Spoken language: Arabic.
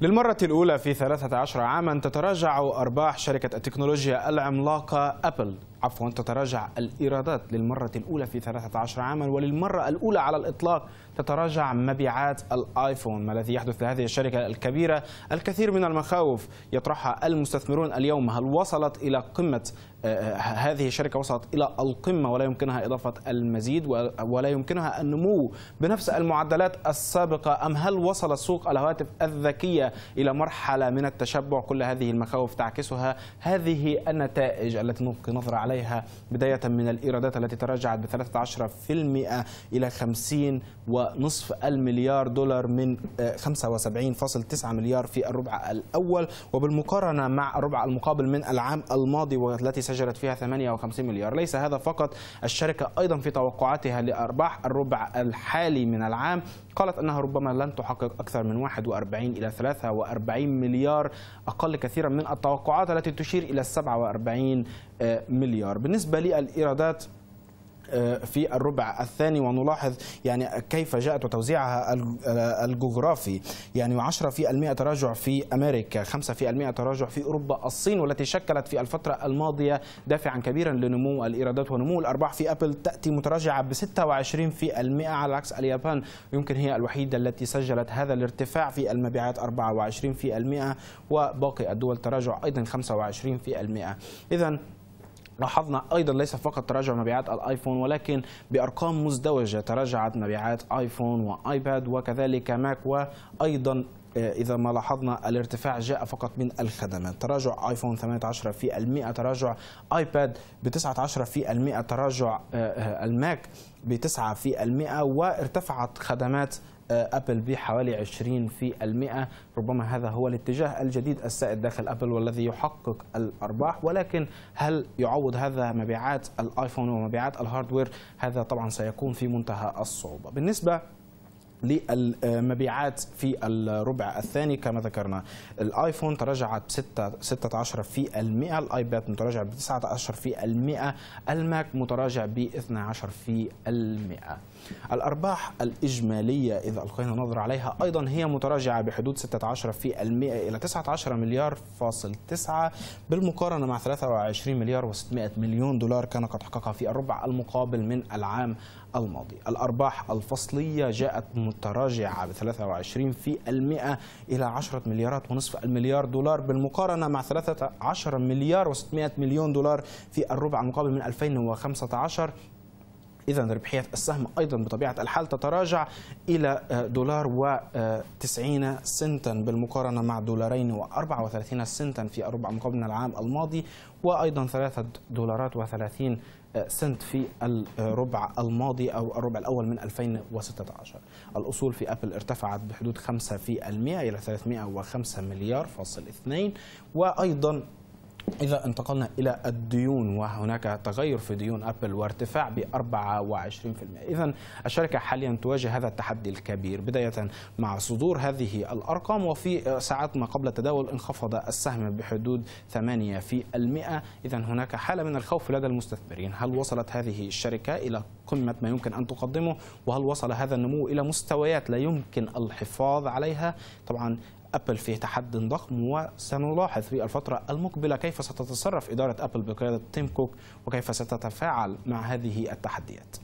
للمرة الأولى في 13 عاما تتراجع أرباح شركة التكنولوجيا العملاقة أبل عفوا تتراجع الإيرادات للمرة الأولى في 13 عاما وللمرة الأولى على الإطلاق تتراجع مبيعات الآيفون ما الذي يحدث لهذه الشركة الكبيرة الكثير من المخاوف يطرحها المستثمرون اليوم هل وصلت إلى قمة آه، آه، هذه الشركة وصلت إلى القمة ولا يمكنها إضافة المزيد ولا يمكنها النمو بنفس المعدلات السابقة أم هل وصل سوق الهواتف الذكية إلى مرحلة من التشبع كل هذه المخاوف تعكسها هذه النتائج التي نلقي نظرة عليها بداية من الإيرادات التي تراجعت ب 13% إلى 50 ونصف المليار دولار من 75.9 آه، مليار في الربع الأول وبالمقارنة مع الربع المقابل من العام الماضي والتي سجلت فيها 58 مليار ليس هذا فقط الشركة أيضا في توقعاتها لأرباح الربع الحالي من العام قالت أنها ربما لن تحقق أكثر من 41 إلى 43 مليار أقل كثيرا من التوقعات التي تشير إلى 47 آه، مليار بالنسبة للإيرادات آه، في الربع الثاني ونلاحظ يعني كيف جاءت وتوزيعها آه، الجغرافي يعني 10 في المئة تراجع في أمريكا 5 في المئة تراجع في أوروبا الصين والتي شكلت في الفترة الماضية دافعا كبيرا لنمو الإيرادات ونمو الأرباح في أبل تأتي متراجعة ب 26 في المئة على عكس اليابان يمكن هي الوحيدة التي سجلت هذا الارتفاع في المبيعات 24 في المئة وباقي الدول تراجع أيضا 25 في المئة إذا لاحظنا ايضا ليس فقط تراجع مبيعات الايفون ولكن بارقام مزدوجه تراجعت مبيعات ايفون وايباد وكذلك ماك وايضا آه، إذا ما لاحظنا الارتفاع جاء فقط من الخدمات تراجع آيفون 18 في المئة تراجع آيباد ب 19 في المئة تراجع آه، آه، الماك 9 في المئة وارتفعت خدمات أبل بحوالي 20% في المئة ربما هذا هو الاتجاه الجديد السائد داخل أبل والذي يحقق الأرباح ولكن هل يعوض هذا مبيعات الآيفون ومبيعات الهاردوير هذا طبعا سيكون في منتهى الصعوبة بالنسبة للمبيعات في الربع الثاني كما ذكرنا الايفون تراجعت ب 16 في المئة الايباد متراجع ب 19 في المئة الماك متراجع ب 12 في المئة الأرباح الإجمالية إذا ألقينا نظرة عليها أيضا هي متراجعة بحدود 16 في المئة إلى 19 مليار فاصل 9 بالمقارنة مع 23 مليار و600 مليون دولار كان قد حققها في الربع المقابل من العام الماضي الأرباح الفصلية جاءت متراجعة ب 23 في المئة إلى 10 مليارات ونصف المليار دولار بالمقارنة مع 13 مليار و600 مليون دولار في الربع المقابل من 2015 إذا ربحية السهم أيضا بطبيعة الحال تتراجع إلى آه، دولار و90 آه، سنتا بالمقارنة مع دولارين و34 سنتا في الربع من العام الماضي وأيضا ثلاثة دولارات و30 آه، سنت في الربع الماضي أو الربع الأول من 2016 الأصول في أبل ارتفعت بحدود 5% إلى 305 مليار فاصل 2 وأيضا إذا انتقلنا إلى الديون وهناك تغير في ديون أبل وارتفاع ب 24% إذا الشركة حاليا تواجه هذا التحدي الكبير بداية مع صدور هذه الأرقام وفي ساعات ما قبل التداول انخفض السهم بحدود 8% إذا هناك حالة من الخوف لدى المستثمرين هل وصلت هذه الشركة إلى قمة ما يمكن أن تقدمه وهل وصل هذا النمو إلى مستويات لا يمكن الحفاظ عليها طبعا أبل في تحد ضخم وسنلاحظ في الفترة المقبلة كيف ستتصرف إدارة أبل بقيادة تيم كوك وكيف ستتفاعل مع هذه التحديات